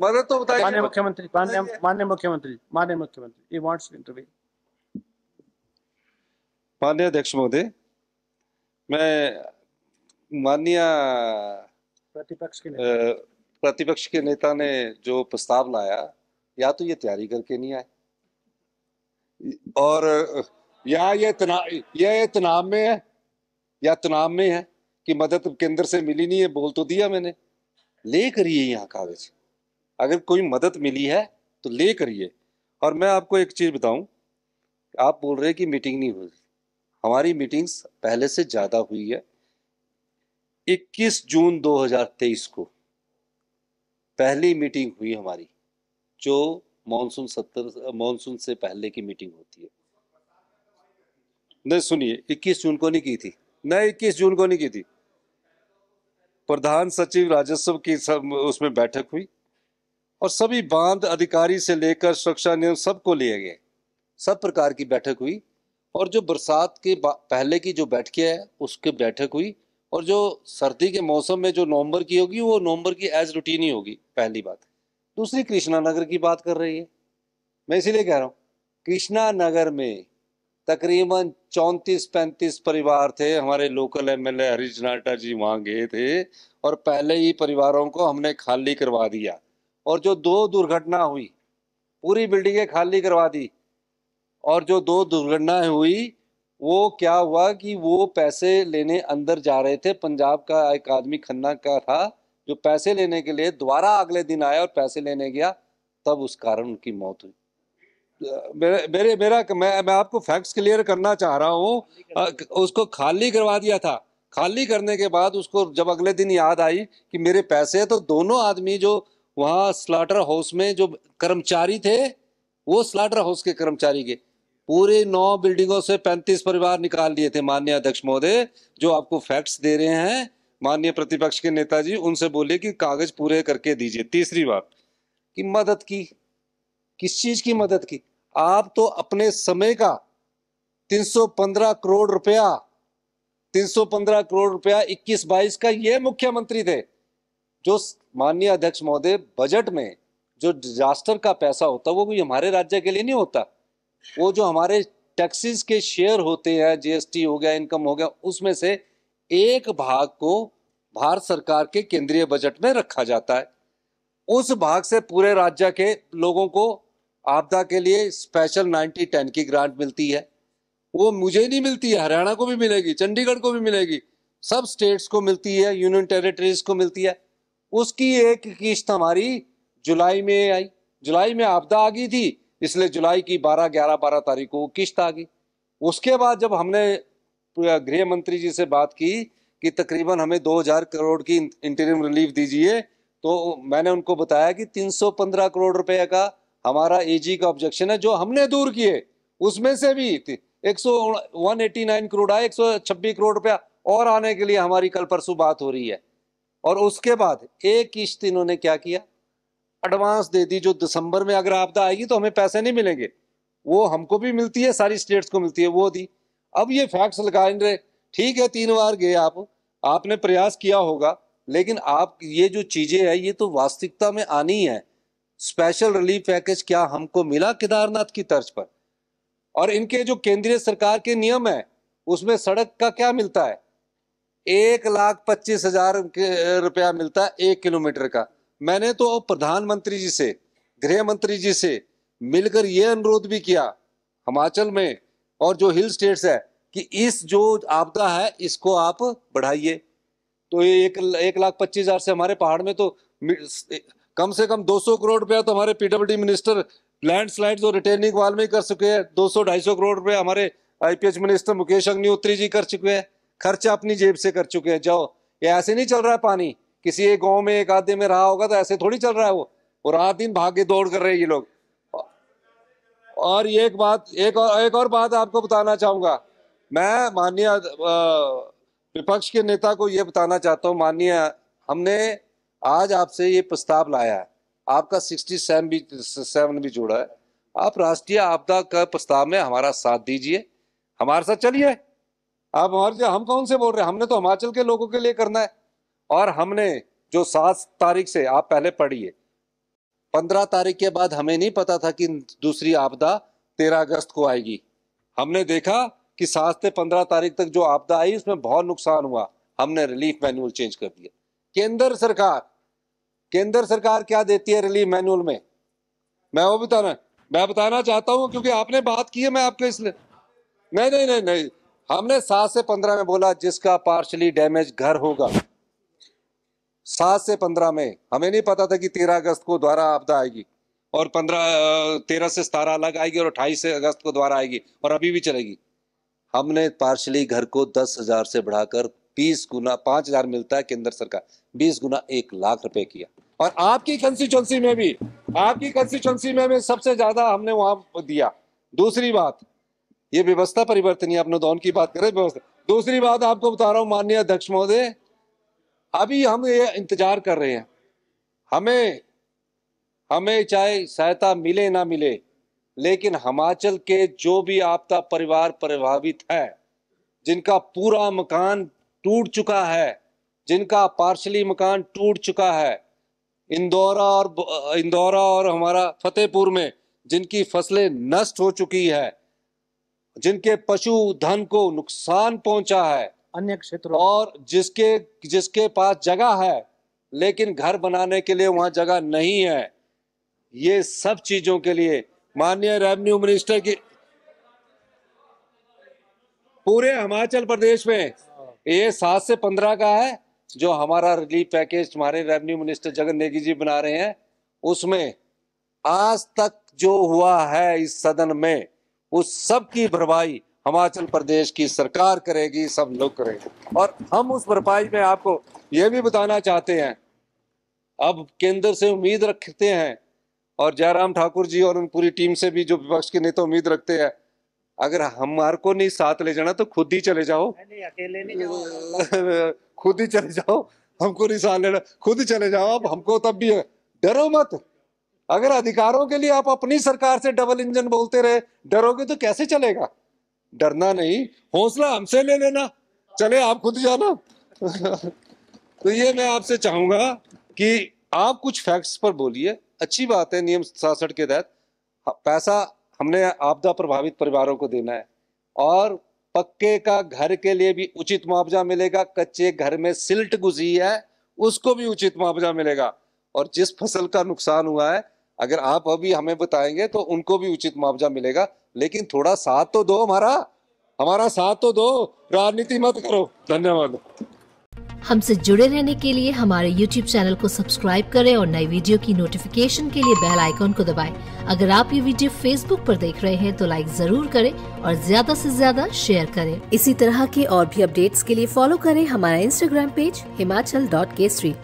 मैंने तो बताया माननीय मुख्यमंत्री माननीय मुख्यमंत्री माननीय मुख्यमंत्री ही वांट्स टू इंटरव्यू माननीय अध्यक्ष महोदय मैं माननीय प्रतिपक्ष के प्रतिपक्ष के नेता ने जो प्रस्ताव लाया या तो ये तैयारी करके नहीं आए और या ये तना ये तनाव में है या तनाव में है कि मदद केंद्र से मिली नहीं है बोल तो दिया मैंने ले करिए यहाँ कागज अगर कोई मदद मिली है तो ले करिए और मैं आपको एक चीज़ बताऊं आप बोल रहे हैं कि मीटिंग नहीं हुई हमारी मीटिंग्स पहले से ज़्यादा हुई है 21 जून 2023 को पहली मीटिंग हुई हमारी जो मानसून सत्तर मानसून से पहले की मीटिंग होती है नहीं सुनिए 21 जून को नहीं की थी नहीं 21 जून को नहीं की थी प्रधान सचिव राजस्व की सब उसमें बैठक हुई और सभी बांध अधिकारी से लेकर सुरक्षा नियम सबको लिए गए सब प्रकार की बैठक हुई और जो बरसात के पहले की जो बैठक है उसकी बैठक हुई और जो सर्दी के मौसम में जो नवंबर की होगी वो नवंबर की एज रूटीन ही होगी पहली बात दूसरी कृष्णा नगर की बात कर रही है मैं इसीलिए कह रहा हूँ कृष्णा नगर में तकरीबन चौंतीस पैंतीस परिवार थे हमारे local M L A Harish Nata ji वहाँ गए थे और पहले ही परिवारों को हमने खाली करवा दिया और जो दो दुर्घटना हुई पूरी बिल्डिंगें खाली करवा दी और जो दो दुर्घटनाएं हुई वो क्या हुआ कि वो पैसे लेने अंदर जा रहे थे पंजाब का एक आदमी खन्ना का था जो पैसे लेने के लिए दोबारा अगले दिन आया और पैसे लेने गया तब उस कारण उनकी मौत हुई मेरे मेरे मेरा मैं मैं आपको फैक्ट्स क्लियर करना चाह रहा हूँ उसको खाली करवा दिया था खाली करने के बाद उसको जब अगले दिन याद आई कि मेरे पैसे तो दोनों आदमी जो वहाँ स्लाटर हाउस में जो कर्मचारी थे वो स्लाटर हाउस के कर्मचारी के पूरे नौ बिल्डिंगों से पैंतीस परिवार निकाल लिए थे माननीय अध्यक्ष महोदय जो आपको फैक्ट्स दे रहे हैं माननीय प्रतिपक्ष के नेता जी उनसे बोले कि कागज पूरे करके दीजिए तीसरी बात कि मदद की किस चीज की मदद की आप तो अपने समय का 315 करोड़ रुपया 315 करोड़ रुपया 21 22 का ये मुख्यमंत्री थे जो माननीय अध्यक्ष महोदय बजट में जो डिजास्टर का पैसा होता है वो भी हमारे राज्य के लिए नहीं होता वो जो हमारे टैक्सेस के शेयर होते हैं जीएसटी हो गया इनकम हो गया उसमें से एक भाग को भारत सरकार के केंद्रीय बजट में रखा जाता है उस भाग से पूरे राज्य के लोगों को आपदा के लिए स्पेशल 90 टेन की ग्रांट मिलती है वो मुझे नहीं मिलती है हरियाणा को भी मिलेगी चंडीगढ़ को भी मिलेगी सब स्टेट्स को मिलती है यूनियन टेरिटरीज को मिलती है उसकी एक किस्त हमारी जुलाई में आई जुलाई में आपदा आ गई थी इसलिए जुलाई की 12 11 12 तारीख को किस्त आ गई उसके बाद जब हमने गृह मंत्री जी से बात की कि तकरीबन हमें 2000 करोड़ की इंटरिम रिलीफ दीजिए तो मैंने उनको बताया कि 315 करोड़ रुपए का हमारा एजी का ऑब्जेक्शन है जो हमने दूर किए उसमें से भी एक सौ वन एटी नाइन करोड़ आए एक सौ छब्बीस करोड़ रुपया और आने के लिए हमारी कल परसों बात हो रही है और उसके बाद एक किश्त इन्होंने क्या किया एडवांस दे दी जो दिसंबर में अगर आपदा आएगी तो हमें पैसे नहीं मिलेंगे वो हमको भी मिलती है सारी स्टेट्स को मिलती है वो दी अब ये फैक्ट्स लगा रहे ठीक है तीन बार गए आप आपने प्रयास किया होगा लेकिन आप ये जो चीज़ें है ये तो वास्तविकता में आनी है स्पेशल रिलीफ पैकेज क्या हमको मिला केदारनाथ की तर्ज पर और इनके जो केंद्रीय सरकार के नियम है उसमें सड़क का क्या मिलता है एक लाख पच्चीस हजार रुपया मिलता है एक किलोमीटर का मैंने तो प्रधानमंत्री जी से गृह मंत्री जी से मिलकर ये अनुरोध भी किया हिमाचल में और जो हिल स्टेट्स है कि इस जो आपदा है इसको आप बढ़ाइए तो ये एक, एक लाख पच्चीस हजार से हमारे पहाड़ में तो कम से कम 200 करोड़ रुपया तो हमारे पीडब्ल्यूडी मिनिस्टर लैंडस्लाइड्स और रिटेनिंग वाल में कर चुके हैं 200 250 करोड़ रुपया हमारे आईपीएच मिनिस्टर मुकेश अग्निहोत्री जी कर चुके हैं खर्चा अपनी जेब से कर चुके हैं जाओ ये ऐसे नहीं चल रहा है पानी किसी एक गांव में एक आधे में रहा होगा तो ऐसे थोड़ी चल रहा है वो और रात दिन भागे दौड़ कर रहे हैं ये लोग और ये एक बात एक और एक और बात आपको बताना चाहूंगा मैं माननीय विपक्ष के नेता को ये बताना चाहता हूँ माननीय हमने आज आपसे ये प्रस्ताव लाया है आपका सिक्सटी सेवन भी सेवन भी जुड़ा है आप राष्ट्रीय आपदा का प्रस्ताव में हमारा साथ दीजिए हमारे साथ चलिए आप हमारे हम कौन से बोल रहे हैं हमने तो हिमाचल के लोगों के लिए करना है और हमने जो सात तारीख से आप पहले पढ़िए पंद्रह तारीख के बाद हमें नहीं पता था कि दूसरी आपदा तेरह अगस्त को आएगी हमने देखा कि सात से पंद्रह तारीख तक जो आपदा आई उसमें बहुत नुकसान हुआ हमने रिलीफ मैनुअल चेंज कर दिया केंद्र सरकार केंद्र सरकार क्या देती है रिलीफ मैनुअल में मैं वो बताना मैं बताना चाहता हूँ क्योंकि आपने बात की है मैं आपके इसलिए नहीं नहीं नहीं नहीं हमने सात से पंद्रह में बोला जिसका पार्शली डैमेज घर होगा सात से पंद्रह में हमें नहीं पता था कि तेरह अगस्त को द्वारा आपदा आएगी और पंद्रह तेरह से सतारह अलग आएगी और अट्ठाईस अगस्त को द्वारा आएगी और अभी भी चलेगी हमने पार्शली घर को दस हजार से बढ़ाकर बीस गुना पांच हजार मिलता है केंद्र सरकार बीस गुना एक लाख रुपए किया और आपकी कंस्टिट्युएंसी में भी आपकी कंस्टिट्युएंसी में भी सबसे ज्यादा हमने वहां दिया दूसरी बात ये व्यवस्था है अपने दोन की बात करें व्यवस्था दूसरी बात आपको बता रहा हूँ माननीय अध्यक्ष महोदय अभी हम ये इंतजार कर रहे हैं हमें हमें चाहे सहायता मिले ना मिले लेकिन हिमाचल के जो भी आपदा परिवार प्रभावित है जिनका पूरा मकान टूट चुका है जिनका पार्शली मकान टूट चुका है इंदौरा और इंदौरा और हमारा फतेहपुर में जिनकी फसलें नष्ट हो चुकी है जिनके पशु धन को नुकसान पहुंचा है अन्य क्षेत्र और जिसके जिसके पास जगह है लेकिन घर बनाने के लिए वहां जगह नहीं है ये सब चीजों के लिए माननीय रेवेन्यू मिनिस्टर की पूरे हिमाचल प्रदेश में ये सात से पंद्रह का है जो हमारा रिलीफ पैकेज हमारे रेवेन्यू मिनिस्टर जगन नेगी जी बना रहे हैं उसमें आज तक जो हुआ है इस सदन में उस सब की भरपाई हिमाचल प्रदेश की सरकार करेगी सब लोग करेंगे और हम उस भरपाई में आपको ये भी बताना चाहते हैं अब केंद्र से उम्मीद रखते हैं और जयराम ठाकुर जी और उन पूरी टीम से भी जो विपक्ष के नेता उम्मीद रखते हैं अगर हमारे को नहीं साथ ले जाना तो खुद ही चले जाओ अकेले नहीं जाओ खुद ही चले जाओ हमको नहीं साथ लेना खुद ही चले जाओ अब हमको तब भी डरो मत अगर अधिकारों के लिए आप अपनी सरकार से डबल इंजन बोलते रहे डरोगे तो कैसे चलेगा डरना नहीं हौसला हमसे ले लेना चले आप खुद जाना तो ये मैं आपसे चाहूंगा कि आप कुछ फैक्ट्स पर बोलिए अच्छी बात है नियम सासठ के तहत पैसा हमने आपदा प्रभावित परिवारों को देना है और पक्के का घर के लिए भी उचित मुआवजा मिलेगा कच्चे घर में सिल्ट गुजी है उसको भी उचित मुआवजा मिलेगा और जिस फसल का नुकसान हुआ है अगर आप अभी हमें बताएंगे तो उनको भी उचित मुआवजा मिलेगा लेकिन थोड़ा साथ तो दो हमारा हमारा साथ तो दो राजनीति मत करो धन्यवाद हमसे जुड़े रहने के लिए हमारे YouTube चैनल को सब्सक्राइब करें और नई वीडियो की नोटिफिकेशन के लिए बेल आइकॉन को दबाएं। अगर आप ये वीडियो Facebook पर देख रहे हैं तो लाइक जरूर करें और ज्यादा से ज्यादा शेयर करें इसी तरह के और भी अपडेट्स के लिए फॉलो करें हमारा Instagram page Himachal dot Kesari